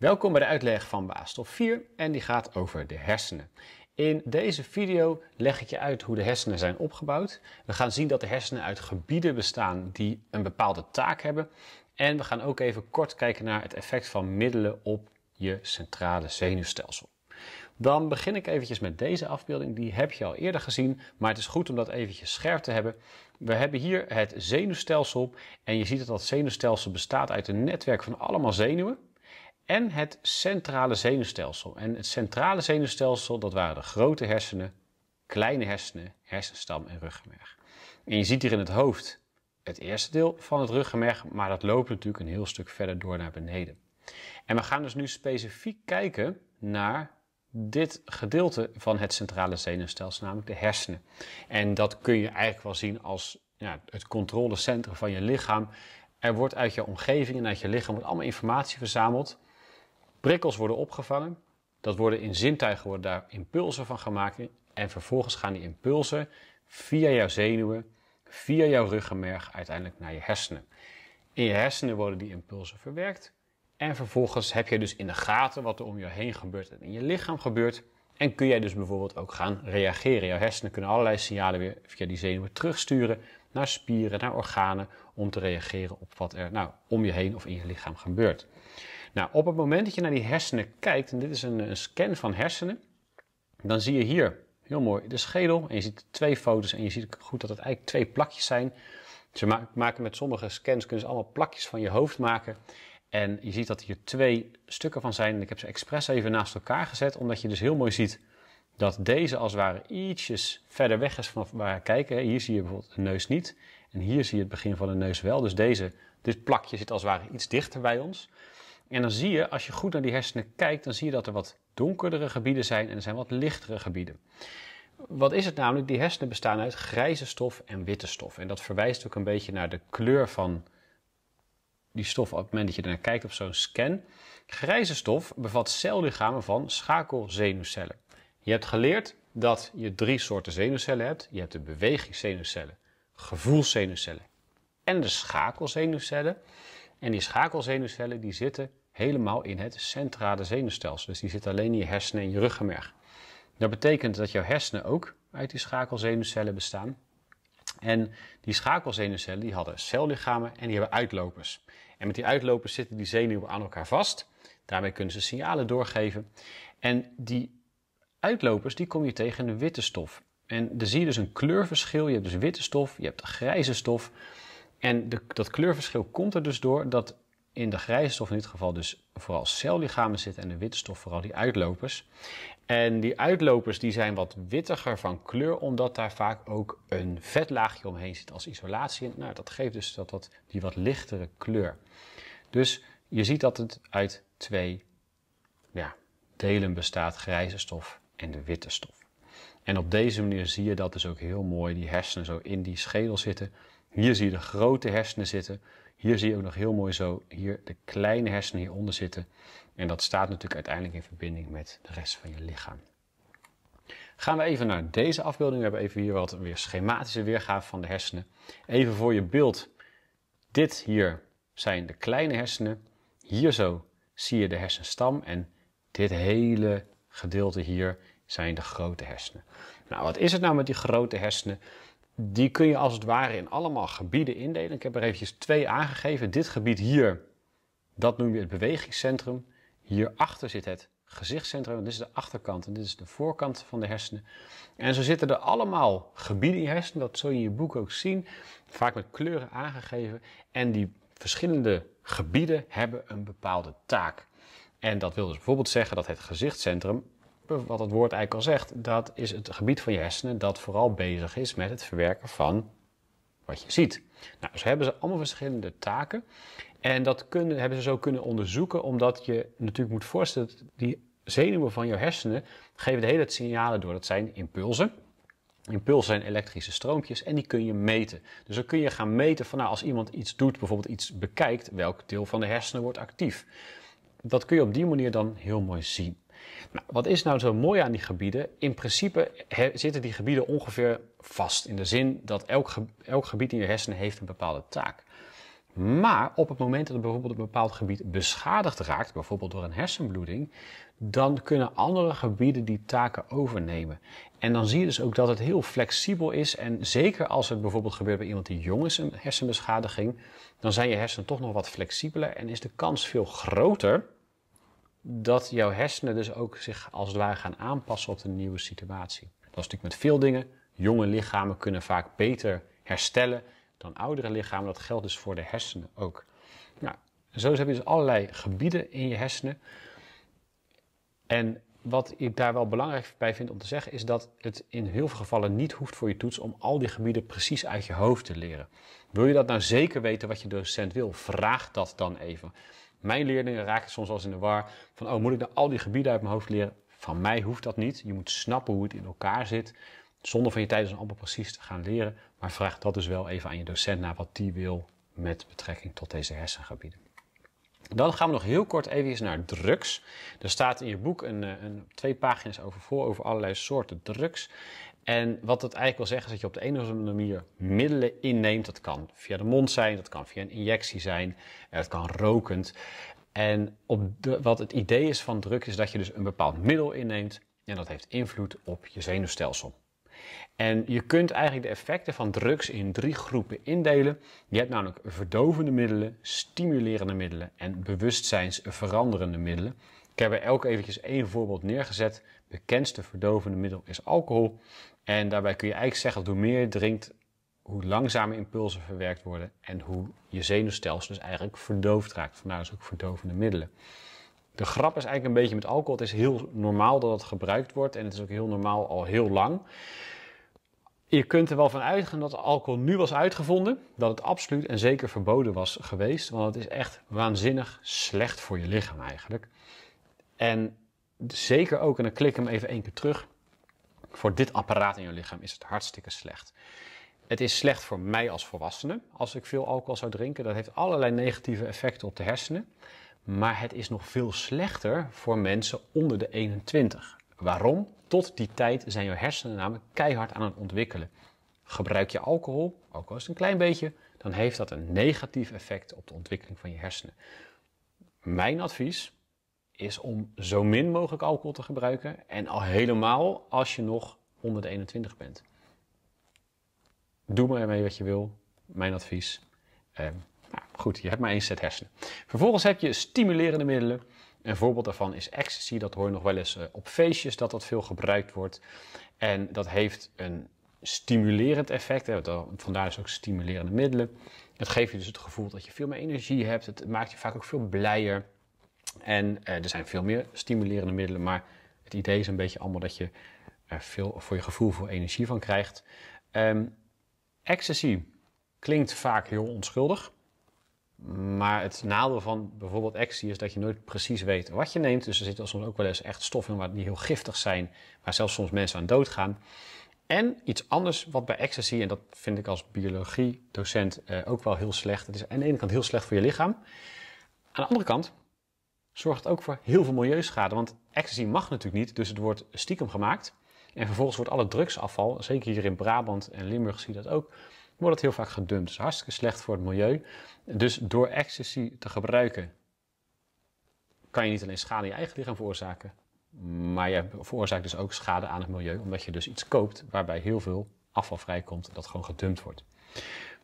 Welkom bij de uitleg van Waasstof 4 en die gaat over de hersenen. In deze video leg ik je uit hoe de hersenen zijn opgebouwd. We gaan zien dat de hersenen uit gebieden bestaan die een bepaalde taak hebben. En we gaan ook even kort kijken naar het effect van middelen op je centrale zenuwstelsel. Dan begin ik eventjes met deze afbeelding. Die heb je al eerder gezien, maar het is goed om dat eventjes scherp te hebben. We hebben hier het zenuwstelsel en je ziet dat dat zenuwstelsel bestaat uit een netwerk van allemaal zenuwen en het centrale zenuwstelsel. En het centrale zenuwstelsel, dat waren de grote hersenen, kleine hersenen, hersenstam en ruggenmerg. En je ziet hier in het hoofd het eerste deel van het ruggenmerg, maar dat loopt natuurlijk een heel stuk verder door naar beneden. En we gaan dus nu specifiek kijken naar dit gedeelte van het centrale zenuwstelsel, namelijk de hersenen. En dat kun je eigenlijk wel zien als ja, het controlecentrum van je lichaam. Er wordt uit je omgeving en uit je lichaam wordt allemaal informatie verzameld Prikkels worden opgevangen. Dat worden in zintuigen worden daar impulsen van gemaakt. En vervolgens gaan die impulsen via jouw zenuwen, via jouw ruggenmerg uiteindelijk naar je hersenen. In je hersenen worden die impulsen verwerkt. En vervolgens heb je dus in de gaten wat er om je heen gebeurt en in je lichaam gebeurt. En kun jij dus bijvoorbeeld ook gaan reageren. Jouw hersenen kunnen allerlei signalen weer via die zenuwen terugsturen naar spieren, naar organen, om te reageren op wat er nou, om je heen of in je lichaam gebeurt. Nou, op het moment dat je naar die hersenen kijkt, en dit is een, scan van hersenen, dan zie je hier heel mooi de schedel. En je ziet twee foto's en je ziet goed dat het eigenlijk twee plakjes zijn. Ze maken met sommige scans, kunnen ze allemaal plakjes van je hoofd maken. En je ziet dat hier twee stukken van zijn. Ik heb ze expres even naast elkaar gezet, omdat je dus heel mooi ziet dat deze als het ware ietsjes verder weg is van waar we kijken. Hier zie je bijvoorbeeld de neus niet. En hier zie je het begin van de neus wel. Dus deze, dit plakje zit als het ware iets dichter bij ons. En dan zie je, als je goed naar die hersenen kijkt, dan zie je dat er wat donkerdere gebieden zijn en er zijn wat lichtere gebieden. Wat is het namelijk? Die hersenen bestaan uit grijze stof en witte stof. En dat verwijst ook een beetje naar de kleur van die stof op het moment dat je ernaar kijkt op zo'n scan. Grijze stof bevat cellichamen van schakelzenuwcellen. Je hebt geleerd dat je drie soorten zenuwcellen hebt. Je hebt de bewegingszenuwcellen, gevoelszenuwcellen en de schakelzenuwcellen. En die schakelzenuwcellen die zitten helemaal in het centrale zenuwstelsel. Dus die zit alleen in je hersenen en je ruggenmerg. Dat betekent dat jouw hersenen ook uit die schakelzenuwcellen bestaan. En die schakelzenuwcellen die hadden cellichamen en die hebben uitlopers. En met die uitlopers zitten die zenuwen aan elkaar vast. Daarmee kunnen ze signalen doorgeven. En die uitlopers die kom je tegen in de witte stof. En dan zie je dus een kleurverschil. Je hebt dus witte stof, je hebt grijze stof. En de, dat kleurverschil komt er dus door dat in de grijze stof in dit geval dus vooral cellichamen zitten en de witte stof vooral die uitlopers. En die uitlopers die zijn wat wittiger van kleur, omdat daar vaak ook een vetlaagje omheen zit als isolatie. En nou, dat geeft dus dat, dat, die wat lichtere kleur. Dus je ziet dat het uit twee ja, delen bestaat, grijze stof en de witte stof. En op deze manier zie je dat dus ook heel mooi die hersenen zo in die schedel zitten, hier zie je de grote hersenen zitten. Hier zie je ook nog heel mooi zo hier de kleine hersenen hieronder zitten. En dat staat natuurlijk uiteindelijk in verbinding met de rest van je lichaam. Gaan we even naar deze afbeelding. We hebben even hier wat weer schematische weergave van de hersenen. Even voor je beeld. Dit hier zijn de kleine hersenen. Hier zo zie je de hersenstam. En dit hele gedeelte hier zijn de grote hersenen. Nou, wat is het nou met die grote hersenen? die kun je als het ware in allemaal gebieden indelen. Ik heb er eventjes twee aangegeven. Dit gebied hier, dat noem je het bewegingscentrum. Hierachter zit het gezichtscentrum, dit is de achterkant en dit is de voorkant van de hersenen. En zo zitten er allemaal gebieden in je hersenen, dat zul je in je boek ook zien, vaak met kleuren aangegeven. En die verschillende gebieden hebben een bepaalde taak. En dat wil dus bijvoorbeeld zeggen dat het gezichtscentrum wat het woord eigenlijk al zegt, dat is het gebied van je hersenen dat vooral bezig is met het verwerken van wat je ziet. Nou, zo hebben ze allemaal verschillende taken. En dat kunnen, hebben ze zo kunnen onderzoeken, omdat je natuurlijk moet voorstellen, dat die zenuwen van je hersenen geven de hele tijd signalen door. Dat zijn impulsen. Impulsen zijn elektrische stroompjes en die kun je meten. Dus dan kun je gaan meten van nou, als iemand iets doet, bijvoorbeeld iets bekijkt, welk deel van de hersenen wordt actief. Dat kun je op die manier dan heel mooi zien. Nou, wat is nou zo mooi aan die gebieden? In principe zitten die gebieden ongeveer vast. In de zin dat elk, elk gebied in je hersenen heeft een bepaalde taak. Maar op het moment dat bijvoorbeeld een bepaald gebied beschadigd raakt, bijvoorbeeld door een hersenbloeding, dan kunnen andere gebieden die taken overnemen. En dan zie je dus ook dat het heel flexibel is. En zeker als het bijvoorbeeld gebeurt bij iemand die jong is, een hersenbeschadiging, dan zijn je hersenen toch nog wat flexibeler en is de kans veel groter dat jouw hersenen dus ook zich als het ware gaan aanpassen op de nieuwe situatie. Dat is natuurlijk met veel dingen. Jonge lichamen kunnen vaak beter herstellen dan oudere lichamen. Dat geldt dus voor de hersenen ook. Nou, zo heb je dus allerlei gebieden in je hersenen. En wat ik daar wel belangrijk bij vind om te zeggen, is dat het in heel veel gevallen niet hoeft voor je toets om al die gebieden precies uit je hoofd te leren. Wil je dat nou zeker weten wat je docent wil? Vraag dat dan even. Mijn leerlingen raken soms als in de war van, oh, moet ik nou al die gebieden uit mijn hoofd leren? Van mij hoeft dat niet. Je moet snappen hoe het in elkaar zit, zonder van je tijdens een appel precies te gaan leren. Maar vraag dat dus wel even aan je docent naar wat die wil met betrekking tot deze hersengebieden. Dan gaan we nog heel kort even naar drugs. Er staat in je boek een, eh, een, twee pagina's over voor, over allerlei soorten drugs. En wat dat eigenlijk wil zeggen is dat je op de een of andere manier middelen inneemt. Dat kan via de mond zijn, dat kan via een injectie zijn, eh, het kan rokend. En op wat het idee is van drugs, is dat je dus een bepaald middel inneemt en dat heeft invloed op je zenuwstelsel. En je kunt eigenlijk de effecten van drugs in drie groepen indelen. Je hebt namelijk verdovende middelen, stimulerende middelen en bewustzijnsveranderende middelen. Ik heb er elk eventjes één voorbeeld neergezet. Bekendste verdovende middel is alcohol. En daarbij kun je eigenlijk zeggen dat hoe meer je drinkt, hoe langzamer impulsen verwerkt worden en hoe je zenuwstelsel dus eigenlijk verdoofd raakt. Vandaar dus ook verdovende middelen. De grap is eigenlijk een beetje met alcohol. Het is heel normaal dat het gebruikt wordt en het is ook heel normaal al heel lang. Je kunt er wel van uitgaan dat alcohol nu was uitgevonden, dat het absoluut en zeker verboden was geweest, want het is echt waanzinnig slecht voor je lichaam eigenlijk. En zeker ook, en dan klik ik hem even één keer terug. Voor dit apparaat in je lichaam is het hartstikke slecht. Het is slecht voor mij als volwassene als ik veel alcohol zou drinken. Dat heeft allerlei negatieve effecten op de hersenen. Maar het is nog veel slechter voor mensen onder de 21. Waarom? Tot die tijd zijn je hersenen namelijk keihard aan het ontwikkelen. Gebruik je alcohol, ook al is het een klein beetje, dan heeft dat een negatief effect op de ontwikkeling van je hersenen. Mijn advies, is om zo min mogelijk alcohol te gebruiken. En al helemaal als je nog onder de 21 bent. Doe maar mee wat je wil. Mijn advies. Ehm, nou, goed, je hebt maar één set hersenen. Vervolgens heb je stimulerende middelen. Een voorbeeld daarvan is ecstasy. Dat hoor je nog wel eens eh, op feestjes dat dat veel gebruikt wordt. En dat heeft een stimulerend effect. Vandaar dus ook stimulerende middelen. Het geeft je dus het gevoel dat je veel meer energie hebt. Het maakt je vaak ook veel blijer. En eh, er zijn veel meer stimulerende middelen, maar het idee is een beetje allemaal dat je er eh, veel voor je gevoel, voor energie van krijgt. Um, ecstasy klinkt vaak heel onschuldig. Maar het nadeel van bijvoorbeeld ecstasy is dat je nooit precies weet wat je neemt. Dus er zitten soms ook wel eens echt stoffen in waar die heel giftig zijn, waar zelfs soms mensen aan doodgaan. En iets anders wat bij ecstasy, en dat vind ik als biologiedocent eh, ook wel heel slecht. Het is aan de ene kant heel slecht voor je lichaam. Aan de andere kant zorgt ook voor heel veel milieuschade. Want ecstasy mag natuurlijk niet, dus het wordt stiekem gemaakt. En vervolgens wordt alle drugsafval, zeker hier in Brabant en Limburg zie je dat ook, wordt het heel vaak gedumpt. Dus hartstikke slecht voor het milieu. Dus door ecstasy te gebruiken kan je niet alleen schade in je eigen lichaam veroorzaken, maar je veroorzaakt dus ook schade aan het milieu, omdat je dus iets koopt waarbij heel veel afval vrijkomt dat gewoon gedumpt wordt.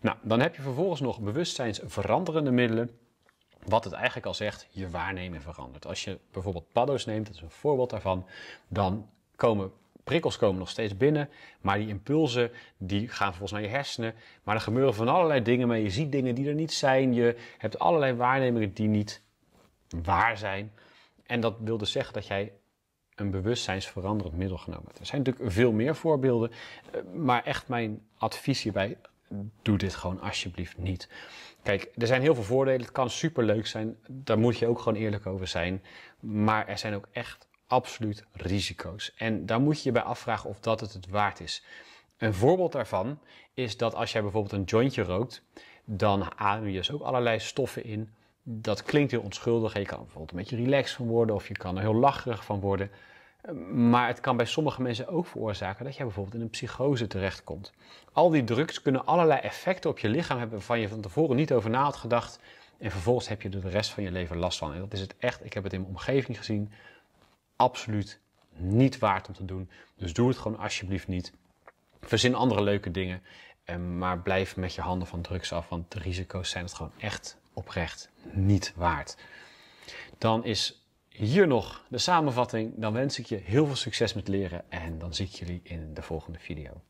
Nou, dan heb je vervolgens nog bewustzijnsveranderende middelen wat het eigenlijk al zegt, je waarneming verandert. Als je bijvoorbeeld paddo's neemt, dat is een voorbeeld daarvan, dan komen prikkels komen nog steeds binnen, maar die impulsen die gaan vervolgens naar je hersenen. Maar er gebeuren van allerlei dingen mee. Je ziet dingen die er niet zijn. Je hebt allerlei waarnemingen die niet waar zijn. En dat wil dus zeggen dat jij een bewustzijnsveranderend middel genomen hebt. Er zijn natuurlijk veel meer voorbeelden, eh, maar echt mijn advies hierbij, doe dit gewoon alsjeblieft niet. Kijk, er zijn heel veel voordelen. Het kan superleuk zijn. Daar moet je ook gewoon eerlijk over zijn. Maar er zijn ook echt absoluut risico's. En daar moet je je bij afvragen of dat het het waard is. Een voorbeeld daarvan is dat als jij bijvoorbeeld een jointje rookt, dan adem je dus ook allerlei stoffen in. Dat klinkt heel onschuldig. Je kan er bijvoorbeeld een beetje relaxed van worden of je kan er heel lacherig van worden. Maar het kan bij sommige mensen ook veroorzaken dat jij bijvoorbeeld in een psychose terechtkomt. Al die drugs kunnen allerlei effecten op je lichaam hebben waarvan je van tevoren niet over na had gedacht. En vervolgens heb je er de rest van je leven last van. En dat is het echt, ik heb het in mijn omgeving gezien, absoluut niet waard om te doen. Dus doe het gewoon alsjeblieft niet. Verzin andere leuke dingen, eh, maar blijf met je handen van drugs af, want de risico's zijn het gewoon echt oprecht niet waard. Dan is hier nog de samenvatting. Dan wens ik je heel veel succes met leren en dan zie ik jullie in de volgende video.